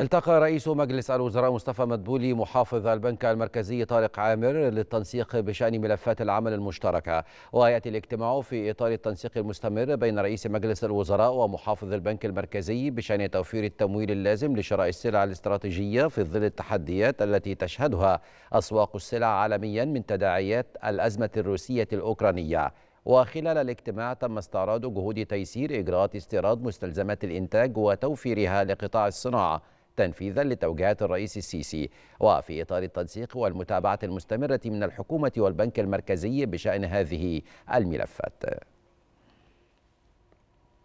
التقى رئيس مجلس الوزراء مصطفى مدبولي محافظ البنك المركزي طارق عامر للتنسيق بشأن ملفات العمل المشتركة ويأتي الاجتماع في إطار التنسيق المستمر بين رئيس مجلس الوزراء ومحافظ البنك المركزي بشأن توفير التمويل اللازم لشراء السلع الاستراتيجية في ظل التحديات التي تشهدها أسواق السلع عالميا من تداعيات الأزمة الروسية الأوكرانية وخلال الاجتماع تم استعراض جهود تيسير إجراءات استيراد مستلزمات الإنتاج وتوفيرها لقطاع الصناعة تنفيذا لتوجيهات الرئيس السيسي وفي إطار التنسيق والمتابعة المستمرة من الحكومة والبنك المركزي بشأن هذه الملفات